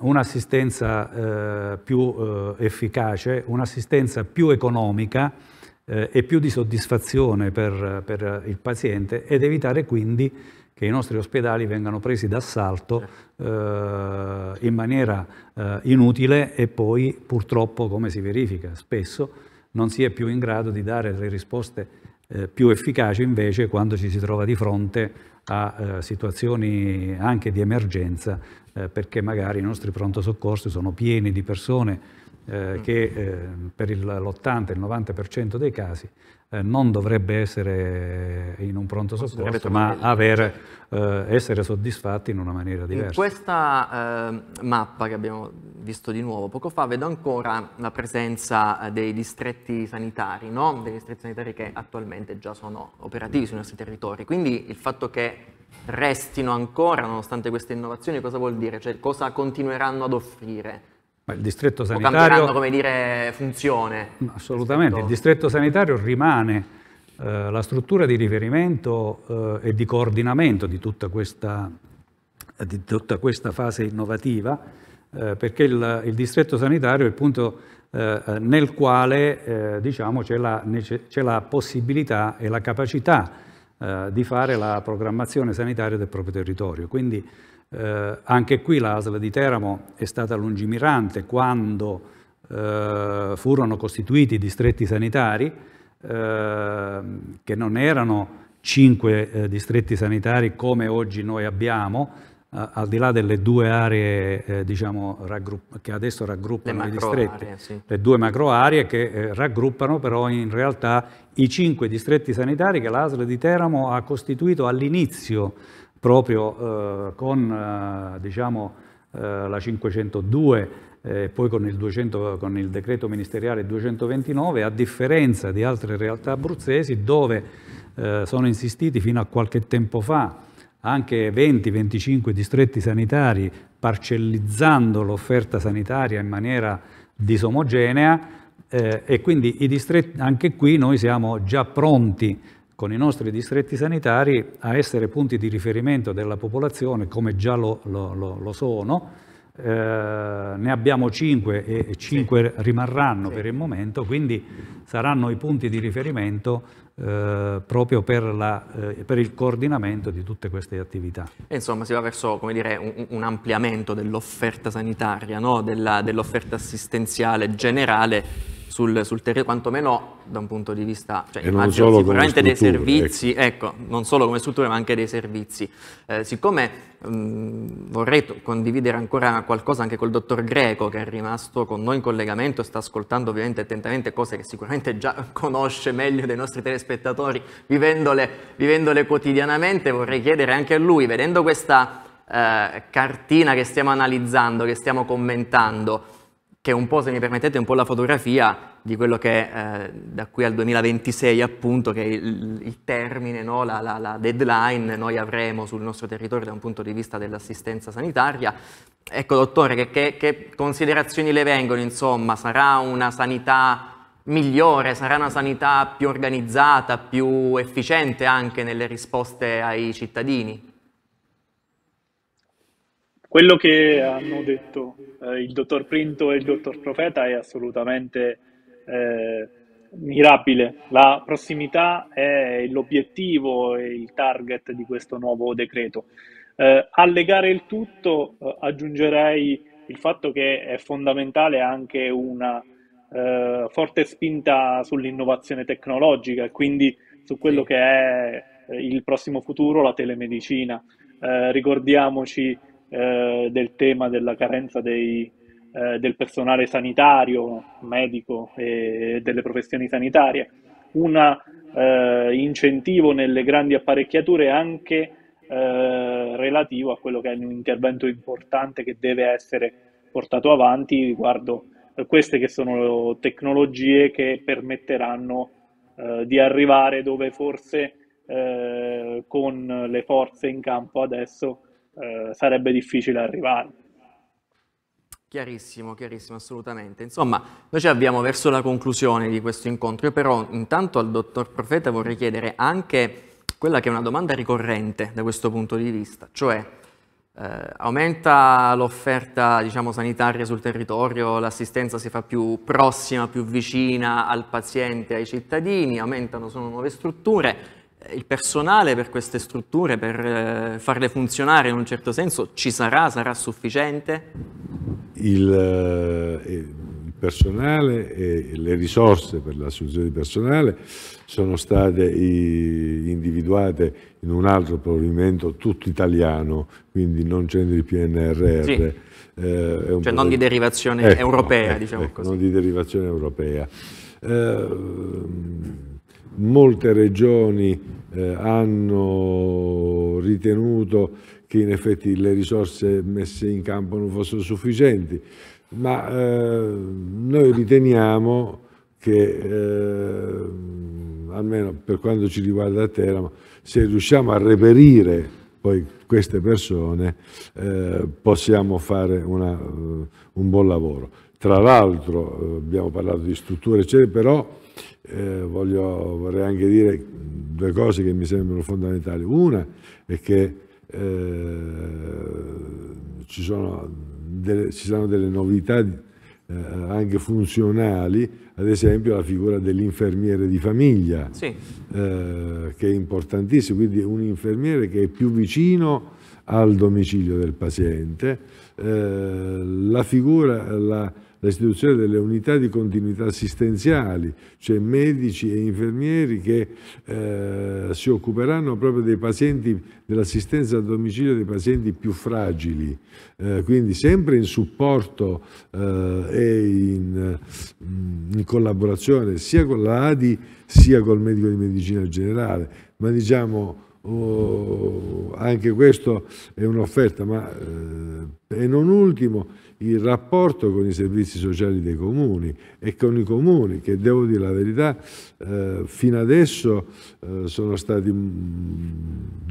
un'assistenza eh, più eh, efficace, un'assistenza più economica eh, e più di soddisfazione per, per, il paziente ed evitare quindi che i nostri ospedali vengano presi d'assalto eh, in maniera eh, inutile e poi purtroppo come si verifica spesso non si è più in grado di dare le risposte eh, più efficaci invece quando ci si trova di fronte a situazioni anche di emergenza eh, perché magari i nostri pronto soccorsi sono pieni di persone eh, mm. che eh, per l'80, 90 il 90% dei casi eh, non dovrebbe essere in un pronto soccorso, ma aver, eh, essere soddisfatti in una maniera diversa. In questa eh, mappa che abbiamo visto di nuovo poco fa vedo ancora la presenza dei distretti sanitari, no? dei distretti sanitari che attualmente già sono operativi sui nostri territori, quindi il fatto che restino ancora nonostante queste innovazioni, cosa vuol dire? Cioè, cosa continueranno ad offrire? Ma il distretto sanitario... O come dire, funzione? Assolutamente, rispetto... il distretto sanitario rimane eh, la struttura di riferimento eh, e di coordinamento di tutta questa, di tutta questa fase innovativa, eh, perché il, il, distretto sanitario è il punto eh, nel quale eh, diciamo, c'è la, la possibilità e la capacità eh, di fare la programmazione sanitaria del proprio territorio. Quindi eh, anche qui la ASL di Teramo è stata lungimirante quando eh, furono costituiti i distretti sanitari eh, che non erano cinque distretti sanitari come oggi noi abbiamo, al di là delle due aree eh, diciamo, che adesso raggruppano le i distretti, sì. le due macro aree che eh, raggruppano però in realtà i cinque distretti sanitari che l'ASL di Teramo ha costituito all'inizio proprio eh, con eh, diciamo, eh, la 502 eh, e poi con il, 200, con il decreto ministeriale 229, a differenza di altre realtà abruzzesi dove sono insistiti fino a qualche tempo fa anche 20-25 distretti sanitari, parcellizzando l'offerta sanitaria in maniera disomogenea eh, e quindi distretti, anche qui noi siamo già pronti con i nostri distretti sanitari a essere punti di riferimento della popolazione come già lo, lo, lo sono. Eh, ne abbiamo 5 e 5 sì. rimarranno sì. per il momento, quindi saranno i punti di riferimento eh, proprio per, la, eh, per, il coordinamento di tutte queste attività. E insomma si va verso dire, un, un, ampliamento dell'offerta sanitaria, no? dell'offerta dell assistenziale generale sul, sul terreno, quantomeno da un punto di vista, cioè, e sicuramente dei ecco. servizi, ecco. ecco. non solo come strutture ma anche dei servizi. Eh, siccome mh, mm, vorrei condividere ancora qualcosa anche col dottor Greco che è rimasto con noi in collegamento e sta ascoltando ovviamente attentamente cose che sicuramente già conosce meglio dei nostri telespettatori vivendole, vivendole quotidianamente, vorrei chiedere anche a lui, vedendo questa eh, cartina che stiamo analizzando, che stiamo commentando, che un po', se mi permettete, un po' la fotografia di quello che è eh, da qui al 2026 appunto, che è il, il termine, no? la, la, la, deadline noi avremo sul nostro territorio da un punto di vista dell'assistenza sanitaria. Ecco dottore, che, che, che considerazioni le vengono insomma? Sarà una sanità migliore, sarà una sanità più organizzata, più efficiente anche nelle risposte ai cittadini? Quello che hanno detto eh, il dottor Printo e il dottor Profeta è assolutamente eh, mirabile. La prossimità è l'obiettivo e il target di questo nuovo decreto. Eh, a il tutto eh, aggiungerei il fatto che è fondamentale anche una eh, forte spinta sull'innovazione tecnologica e quindi su quello che è eh, il prossimo futuro, la telemedicina. Eh, ricordiamoci eh, del tema della carenza dei, eh, del personale sanitario, medico e delle professioni sanitarie, un eh, incentivo nelle grandi apparecchiature anche eh, relativo a quello che è un intervento importante che deve essere portato avanti riguardo eh, queste che sono tecnologie che permetteranno di arrivare dove forse con le forze in campo adesso eh, sarebbe difficile arrivare. Chiarissimo, chiarissimo, assolutamente. Insomma, noi ci abbiamo verso la conclusione di questo incontro, io però intanto al dottor Profeta vorrei chiedere anche quella che è una domanda ricorrente da questo punto di vista, cioè eh, aumenta l'offerta diciamo, sanitaria sul territorio, l'assistenza si fa più prossima, più vicina al paziente, ai cittadini, aumentano, sono nuove strutture, il personale per queste strutture, per eh, farle funzionare in un certo senso, ci sarà? Sarà sufficiente? Il, eh, il personale e le risorse per l'assunzione di personale sono state individuate in un altro provvedimento tutto italiano, quindi non c'entra il PNRR. Sì. Eh, cioè non di derivazione ecco, europea, ecco, diciamo ecco, ecco Non di derivazione europea. Eh, molte regioni eh, hanno ritenuto che in effetti le risorse messe in campo non fossero sufficienti, ma eh, noi riteniamo che, eh, almeno per quanto ci riguarda a Teramo, se riusciamo a reperire poi queste persone, eh, possiamo fare una, eh, un buon lavoro. Tra l'altro eh, abbiamo parlato di strutture, eccetera, però eh, voglio, vorrei anche dire due cose che mi sembrano fondamentali. Una è che eh, ci sono, delle, ci, sono delle, novità eh, anche funzionali, ad esempio la figura dell'infermiere di famiglia, sì. Eh, che è importantissima, quindi un infermiere che è più vicino al domicilio del paziente, eh, la figura, la, l'istituzione delle unità di continuità assistenziali, cioè medici e infermieri che eh, si occuperanno proprio dei pazienti, dell'assistenza a domicilio dei pazienti più fragili, eh, quindi sempre in supporto eh, e in, mm, in collaborazione sia con l'ADI sia col medico di medicina generale, ma diciamo... Oh, anche questo è un'offerta, ma eh, e non ultimo il rapporto con i servizi sociali dei comuni e con i comuni che devo dire la verità eh, fino adesso eh, sono stati mm,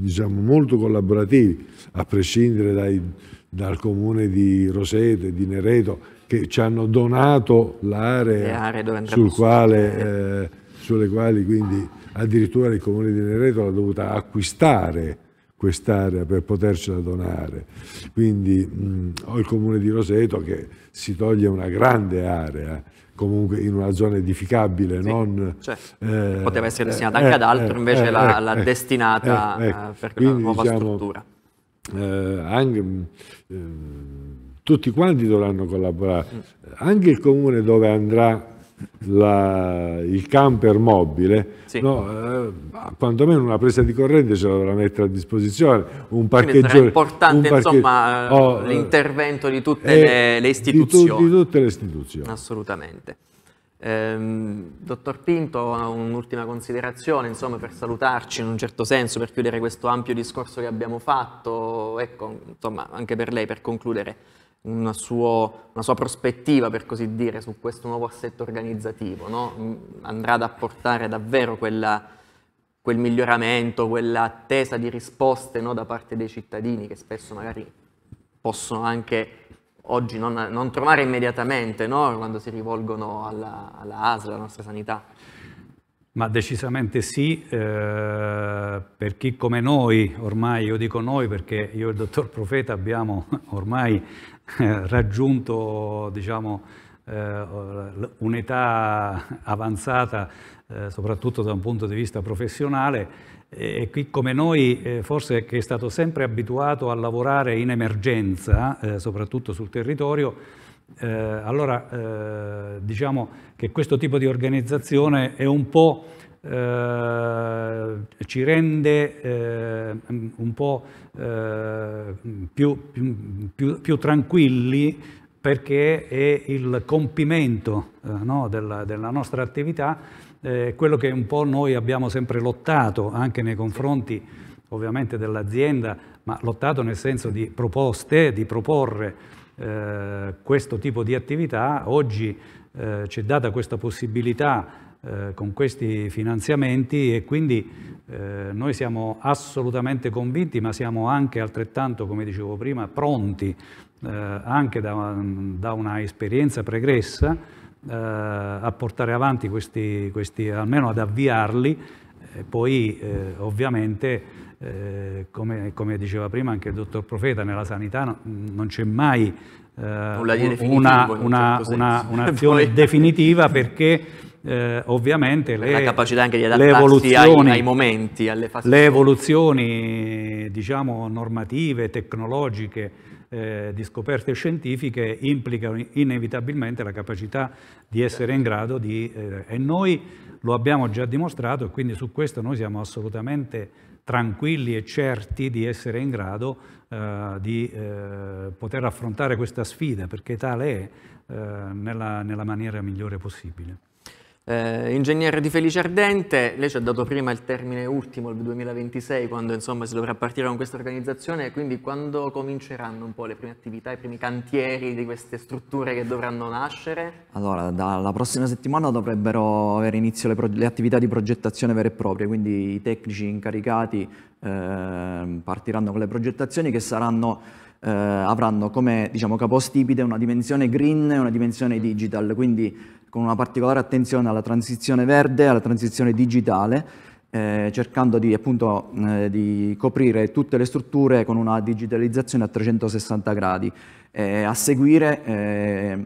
diciamo, molto collaborativi a prescindere dai, dal comune di Roseto e di Nereto che ci hanno donato l'area sul quale, eh, sulle quali quindi addirittura il comune di Nereto l'ha dovuta acquistare quest'area per potercela donare. Quindi mh, ho il comune di Roseto che si toglie una grande area comunque in una zona edificabile, sì, non, cioè, eh, poteva essere eh, destinata eh, anche ad eh, altro, invece eh, l'ha, eh, l'ha destinata ecco. per una nuova diciamo, struttura. anche, ehm, tutti quanti dovranno collaborare, mm. anche il comune dove andrà la, il camper mobile, sì. no, eh, quantomeno una presa di corrente ce la dovrà mettere a disposizione, un parcheggio. È importante parcheggio, insomma, oh, eh, eh, l'intervento di tutte eh, le, le, istituzioni. Di, tu, di, tutte le istituzioni. Assolutamente. Ehm, dottor Pinto, un'ultima considerazione insomma, per salutarci in un certo senso, per chiudere questo ampio discorso che abbiamo fatto, ecco, insomma, anche per lei per concludere una, suo, una, sua prospettiva, per così dire, su questo nuovo assetto organizzativo, no? Mm, andrà ad apportare davvero quella, quel miglioramento, quell'attesa di risposte no? da parte dei cittadini che spesso magari possono anche oggi non, non trovare immediatamente no? quando si rivolgono alla, alla ASL, alla nostra sanità. Ma decisamente sì, eh, per chi come noi, ormai io dico noi perché io e il dottor Profeta abbiamo ormai raggiunto diciamo, eh, un'età avanzata, eh, soprattutto da un punto di vista professionale, e qui come noi eh, forse che è stato sempre abituato a lavorare in emergenza, eh, soprattutto sul territorio, eh, allora eh, diciamo che questo tipo di organizzazione è un po' Eh, ci rende eh, un po' eh, più, più, più, tranquilli perché è il compimento eh, no, della, della, nostra attività, quello che un po' noi abbiamo sempre lottato anche nei confronti ovviamente dell'azienda, ma lottato nel senso di proposte, di proporre eh, questo tipo di attività. Oggi eh, ci è data questa possibilità eh, con questi finanziamenti e quindi eh, noi siamo assolutamente convinti ma siamo anche altrettanto, come dicevo prima, pronti eh, anche da, da una esperienza pregressa eh, a portare avanti questi, questi almeno ad avviarli eh, poi eh, ovviamente, eh, come, come, diceva prima anche il dottor Profeta, nella sanità no, non c'è mai eh, una, una, certo una, un'azione definitiva perché eh, ovviamente le, la capacità anche di adattarsi ai, ai, momenti, alle fasi. Le evoluzioni diciamo, normative, tecnologiche, eh, di scoperte scientifiche implicano inevitabilmente la capacità di essere in grado di... Eh, e noi lo abbiamo già dimostrato e quindi su questo noi siamo assolutamente tranquilli e certi di essere in grado eh, di eh, poter affrontare questa sfida, perché tale è eh, nella, nella maniera migliore possibile. Eh, ingegnere di Felice Ardente, lei ci ha dato prima il termine ultimo, il 2026, quando insomma si dovrà partire con questa organizzazione, quindi quando cominceranno un po' le prime attività, i primi cantieri di queste strutture che dovranno nascere? Allora, dalla prossima settimana dovrebbero avere inizio le, le attività di progettazione vere e proprie, quindi i tecnici incaricati eh, partiranno con le progettazioni che saranno... Eh, avranno come diciamo, capostipite una dimensione green e una dimensione digital, quindi con una particolare attenzione alla transizione verde, alla transizione digitale, eh, cercando di, appunto, eh, di, coprire tutte le strutture con una digitalizzazione a 360 gradi. Eh, a seguire eh,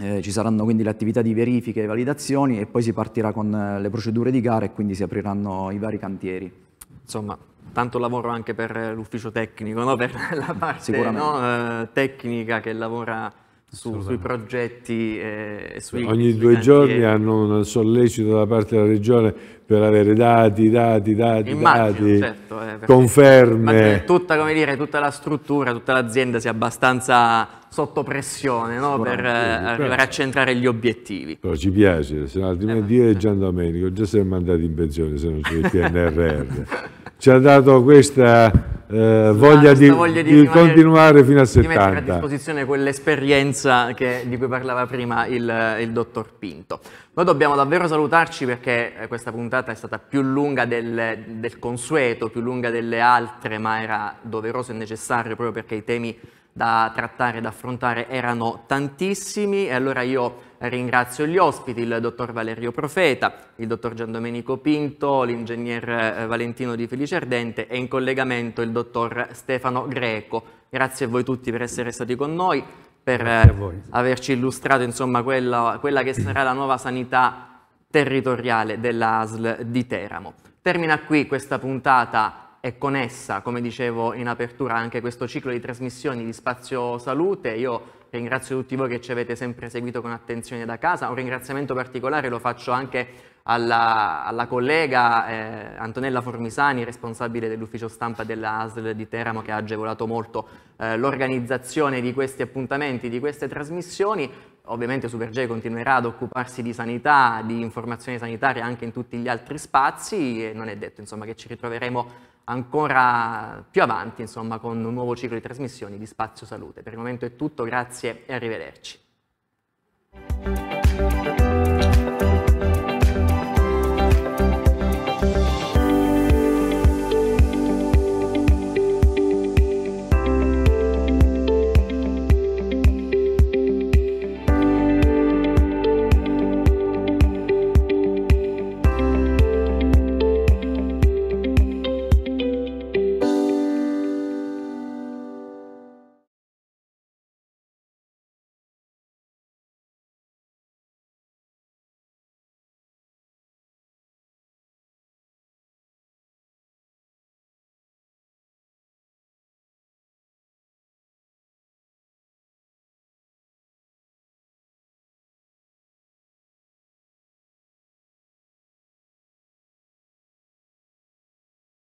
eh, ci saranno quindi le attività di verifiche e validazioni e poi si partirà con eh, le procedure di gara e quindi si apriranno i vari cantieri. Insomma, tanto lavoro anche per l'ufficio tecnico, no? per la parte no? tecnica che lavora su, sui progetti. Eh, sui, Ogni sui due cantieri. giorni hanno un sollecito da parte della regione per avere dati, dati, dati, Immagino, dati, certo, eh, conferme. Tutta, dire, tutta, la struttura, tutta l'azienda sia abbastanza sotto pressione no? per eh, certo. arrivare a centrare gli obiettivi. Però ci piace, se no, altrimenti eh, io e Gian Domenico già siamo andati in pensione se non c'è il PNRR. ci ha dato questa eh, voglia, di, voglia, di, di continuare fino a 70. Di mettere a disposizione quell'esperienza di cui parlava prima il, il, dottor Pinto. Noi dobbiamo davvero salutarci perché eh, questa puntata è stata più lunga del, del consueto, più lunga delle altre, ma era doveroso e necessario proprio perché i temi da trattare, da affrontare erano tantissimi e allora io ringrazio gli ospiti, il dottor Valerio Profeta, il dottor Gian Domenico Pinto, l'ingegner eh, Valentino Di Felice Ardente e in collegamento il dottor Stefano Greco. Grazie a voi tutti per essere stati con noi, per eh, averci illustrato insomma, quella, quella che sarà la nuova sanità territoriale dell'ASL di Teramo. Termina qui questa puntata e con essa, come dicevo in apertura, anche questo ciclo di trasmissioni di Spazio Salute. Io ringrazio tutti voi che ci avete sempre seguito con attenzione da casa. Un ringraziamento particolare lo faccio anche alla, alla collega eh, Antonella Formisani, responsabile dell'ufficio stampa della ASL di Teramo, che ha agevolato molto eh, l'organizzazione di questi appuntamenti, di queste trasmissioni. Ovviamente Supergei continuerà ad occuparsi di sanità, di informazione sanitaria anche in tutti gli altri spazi e non è detto insomma, che ci ritroveremo ancora più avanti, insomma, con un nuovo ciclo di trasmissioni di Spazio Salute. Per il momento è tutto, grazie e arrivederci.